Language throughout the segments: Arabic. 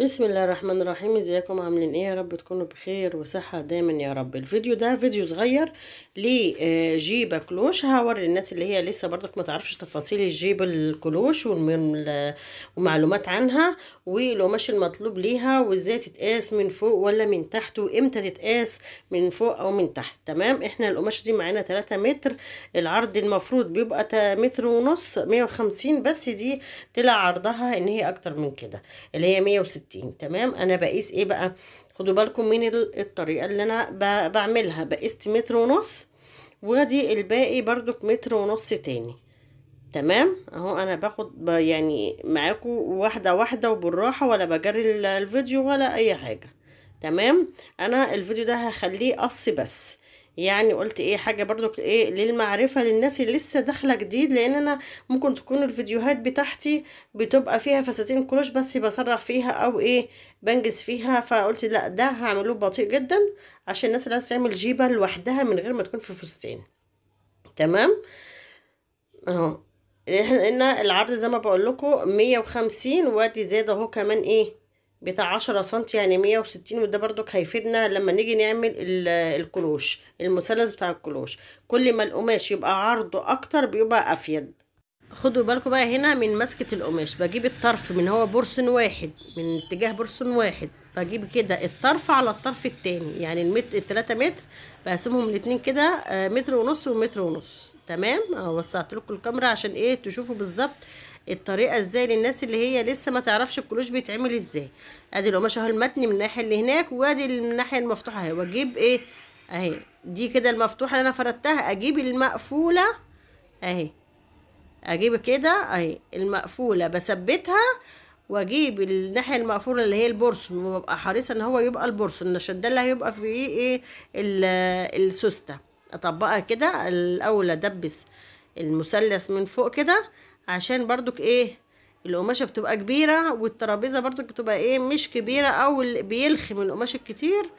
بسم الله الرحمن الرحيم ازيكم عاملين ايه يا رب تكونوا بخير وصحة دايما يا رب الفيديو ده فيديو صغير لجيب آه، كلوش هوري الناس اللي هي لسه برضك ما تعرفش تفاصيل جيب الكلوش ومعلومات عنها والقماش المطلوب ليها وازاي تتقاس من فوق ولا من تحت وامتى تتقاس من فوق او من تحت تمام احنا القماش دي معانا 3 متر العرض المفروض بيبقى متر ونص 150 بس دي طلع عرضها ان هي اكتر من كده اللي هي 160 ستين تمام انا بقيس ايه بقى خدوا بالكم من الطريقه اللي انا بعملها بقيست متر ونص ودي الباقي بردك متر ونص تاني تمام اهو انا باخد يعني معاكم واحده واحده وبالراحه ولا بجري الفيديو ولا اي حاجه تمام انا الفيديو ده هخليه قص بس يعني قلت ايه حاجه برضو ايه للمعرفه للناس اللي لسه داخله جديد لان انا ممكن تكون الفيديوهات بتاعتي بتبقى فيها فساتين كلوش بس بسرع فيها او ايه بنجز فيها فقلت لا ده هعمله بطيء جدا عشان الناس اللي عايزه تعمل جيبه لوحدها من غير ما تكون في فستان تمام اهو احنا العرض زي ما بقول لكم 150 وادي زاد اهو كمان ايه بتاع عشرة سنتي يعني مية وستين وده بردك هيفيدنا لما نيجي نعمل الكلوش المثلث بتاع الكلوش كل ما القماش يبقى عرضه اكتر بيبقى افيد خدوا بالكم بقى هنا من مسكة القماش بجيب الطرف من هو برسن واحد من اتجاه برسن واحد بجيب كده الطرف على الطرف التاني يعني المتر التلاتة متر بقسمهم الاتنين كده آه، متر ونص ومتر ونص تمام وسعت لكم الكاميرا عشان ايه تشوفوا بالظبط الطريقه ازاي للناس اللي هي لسه ما تعرفش الكلوش بيتعمل ازاي ادي القماشه اهو المتن من الناحيه اللي هناك وادي من الناحيه المفتوحه اهي واجيب ايه اهي دي كده المفتوحه اللي انا فردتها اجيب المقفوله اهي اجيب كده اهي المقفوله بثبتها واجيب الناحيه المقفوله اللي هي البورسون وببقى حريصه ان هو يبقى البورسون عشان ده اللي هيبقى فيه ايه السوسته اطبقها كده الاول ادبس المثلث من فوق كده عشان بردك ايه القماشه بتبقى كبيره والترابيزه بردك بتبقى ايه مش كبيره او بيلخم القماش الكتير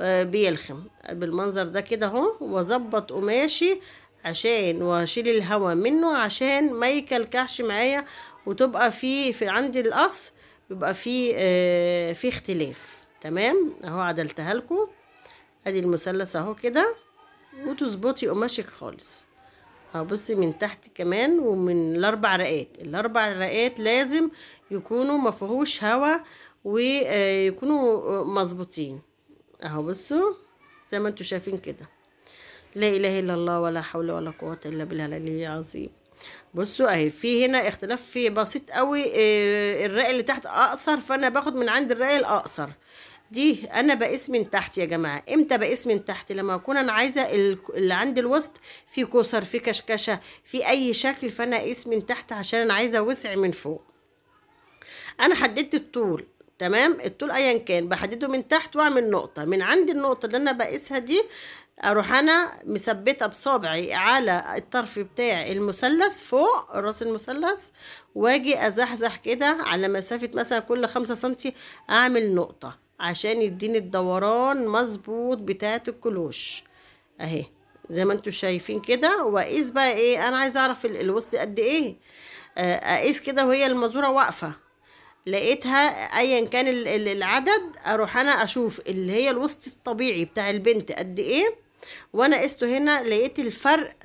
آه، بيلخم بالمنظر ده كده اهو واظبط قماشي عشان واشيل الهوا منه عشان ما يكلكعش معايا وتبقى في, في عندي القص بيبقى في آه، في اختلاف تمام اهو عدلتها لكم ادي المثلث اهو كده وتظبطي قماشك خالص اه بصي من تحت كمان ومن الاربع رقات الاربع رقات لازم يكونوا فيهوش هوا ويكونوا مظبوطين اهو بصوا زي ما انتوا شايفين كده لا اله الا الله ولا حول ولا قوه الا بالله العلي العظيم بصوا اهي في هنا اختلاف في بسيط قوي آه، الرأي اللي تحت اقصر فانا باخد من عند الرأي الاقصر دي انا بقيس من تحت يا جماعه امتى بقيس من تحت لما اكون انا عايزه اللي عند الوسط في كسر في كشكشه في اي شكل فانا اقيس من تحت عشان انا عايزه وسع من فوق انا حددت الطول تمام الطول ايا كان بحدده من تحت واعمل نقطه من عند النقطه اللي انا بقيسها دي اروح انا مثبته بصابعي على الطرف بتاع المثلث فوق راس المثلث واجي ازحزح كده على مسافه مثلا كل خمسة سنتي اعمل نقطه عشان يديني الدوران مظبوط بتاعه الكلوش اهي زي ما انتم شايفين كده واقيس بقى ايه انا عايزه اعرف الوسط قد ايه آه، اقيس كده وهي المزوره واقفه لقيتها ايا كان العدد اروح انا اشوف اللي هي الوسط الطبيعي بتاع البنت قد ايه وانا قسته هنا لقيت الفرق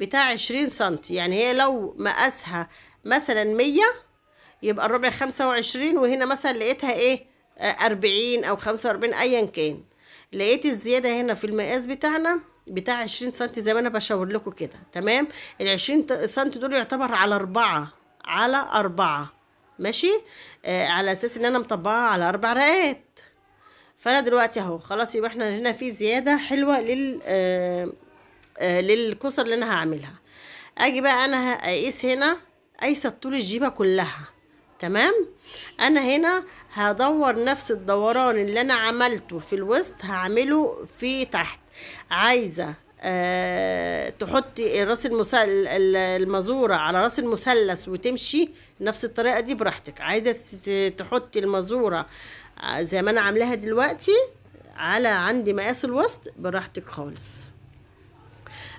بتاع عشرين سنتي يعني هي لو مقاسها مثلا مية يبقى الربع خمسة وعشرين وهنا مثلا لقيتها ايه 40 او 45 ايا كان لقيت الزياده هنا في المقاس بتاعنا بتاع 20 سنتي زي ما انا بشاور لكم كده تمام ال 20 دول يعتبر على أربعة على أربعة ماشي آه على اساس ان انا مطبقاها على اربع رقات فانا دلوقتي اهو خلاص يبقى احنا هنا في زياده حلوه لل آه آه للكسر اللي انا هعملها اجي بقى انا هقيس هنا قايسه طول الجيبه كلها تمام انا هنا هدور نفس الدوران اللي انا عملته في الوسط هعمله في تحت عايزه أه تحطي راس المسل... المزوره على راس المثلث وتمشي نفس الطريقه دي براحتك عايزه تحطي المزوره آه، زي ما انا عاملاها دلوقتي على عندي مقاس الوسط براحتك خالص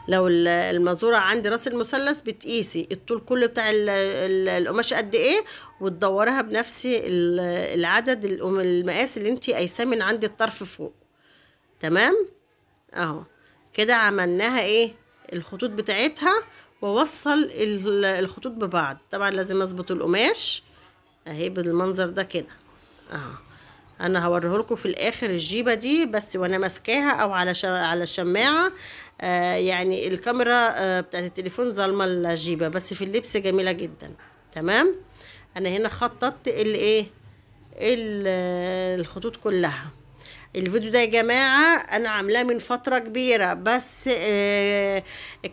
لو المزورة عندي راس المثلث بتقيسي الطول كله بتاع القماش قد ايه وتدورها بنفس العدد المقاس اللي انت قايساه من عند الطرف فوق تمام اهو كده عملناها ايه الخطوط بتاعتها ووصل الخطوط ببعض طبعا لازم اظبط القماش اهي بالمنظر ده كده اهو انا هوريه لكم في الاخر الجيبه دي بس وانا ماسكاها او على على الشماعه آه يعني الكاميرا آه بتاعت التليفون ظالمه الجيبه بس في اللبس جميله جدا تمام انا هنا خططت الايه آه، الخطوط كلها الفيديو ده يا جماعه انا عاملاه من فتره كبيره بس آه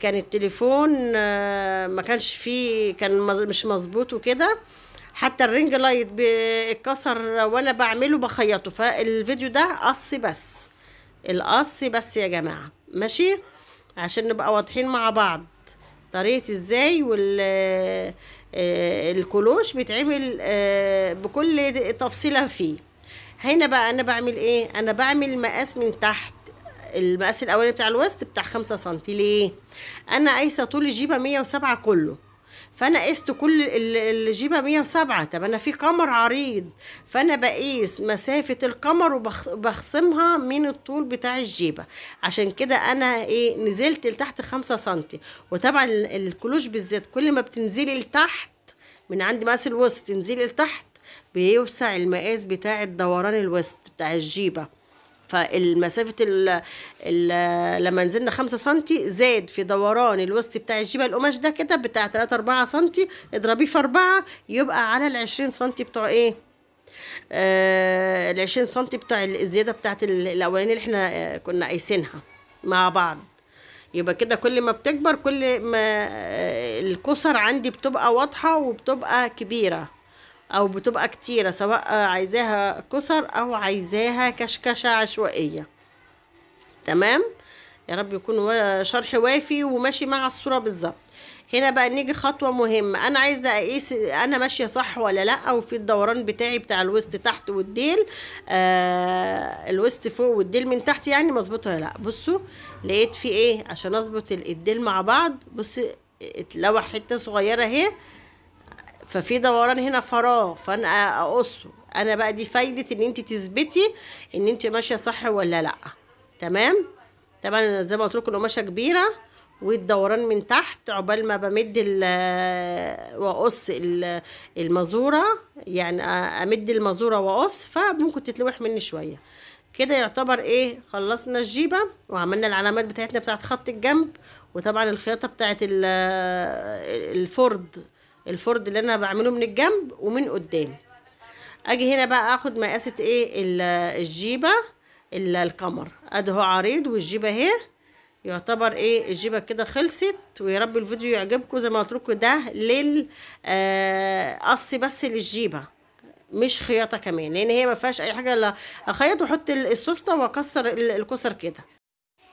كان التليفون آه ما كانش فيه كان مش مظبوط وكده حتى الرنج لايت بيتكسر ولا بعمله بخيطه فالفيديو ده قص بس القص بس يا جماعه ماشي عشان نبقى واضحين مع بعض طريقه ازاي وال آه، الكلوش بيتعمل آه، بكل تفصيله فيه هنا بقى انا بعمل ايه انا بعمل مقاس من تحت المقاس الاولاني بتاع الوسط بتاع خمسة سنتي ليه انا قايسه طول الجيبه مية وسبعة كله فانا قست كل الجيبه 107 طب انا في قمر عريض فانا بقيس مسافه القمر وبخصمها من الطول بتاع الجيبه عشان كده انا ايه نزلت لتحت 5 سم وطبعا الكلوش بالذات كل ما بتنزلي لتحت من عند مقاس الوسط تنزلي لتحت بيوسع المقاس بتاع الدوران الوسط بتاع الجيبه فالمسافه الـ الـ لما نزلنا 5 سم زاد في دوران الوسط بتاع الجيبه القماش ده كده بتاع 3 4 سم اضربيه في 4 يبقى على ال 20 سم بتوع ايه آه ال 20 سم بتاع الزياده بتاعت الاولانيه اللي احنا آه، كنا قايسينها مع بعض يبقى كده كل ما بتكبر كل ما آه، الكسر عندي بتبقى واضحه وبتبقى كبيره او بتبقى كتيرة سواء عايزاها كسر او عايزاها كشكشة عشوائية تمام يا رب يكون شرح وافي وماشي مع الصورة بالظبط هنا بقى نيجي خطوة مهمة أنا عايزة أقيس أنا ماشية صح ولا لأ وفي الدوران بتاعي بتاع الوسط تحت والديل آه الوسط فوق والديل من تحت يعني مظبوط ولا لأ بصوا لقيت في إيه عشان أظبط الديل مع بعض بصي اتلوح حتة صغيرة أهي ففي دوران هنا فراغ فانا اقصه انا بقى دي فايده ان انت تثبتي ان انت ماشيه صح ولا لا تمام طبعا انا زي ما قلت لكم القماشه كبيره والدوران من تحت عقبال ما بمد آه، واقص آه، المزوره يعني امد المزوره واقص فممكن تتلوح مني شويه كده يعتبر ايه خلصنا الجيبه وعملنا العلامات بتاعتنا بتاعت خط الجنب وطبعا الخياطه بتاعت آه، الفرد الفرد اللي انا بعمله من الجنب ومن قدام اجي هنا بقى اخد مقاسة ايه الجيبة القمر هو عريض والجيبة اهي يعتبر ايه الجيبة كده خلصت ويا رب الفيديو يعجبكم زي ما اتركوا ده لل آه، بس للجيبة مش خياطه كمان لان هي ما فيهاش اي حاجه الا اخيط واحط السوسته واكسر الكسر كده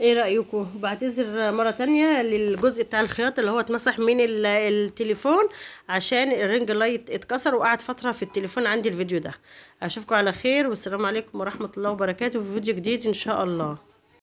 ايه رايكم بعتذر مره تانية للجزء بتاع الخياطه اللي هو اتمسح من التليفون عشان الرينج لايت اتكسر وقعد فتره في التليفون عندي الفيديو ده اشوفكم على خير والسلام عليكم ورحمه الله وبركاته في فيديو جديد ان شاء الله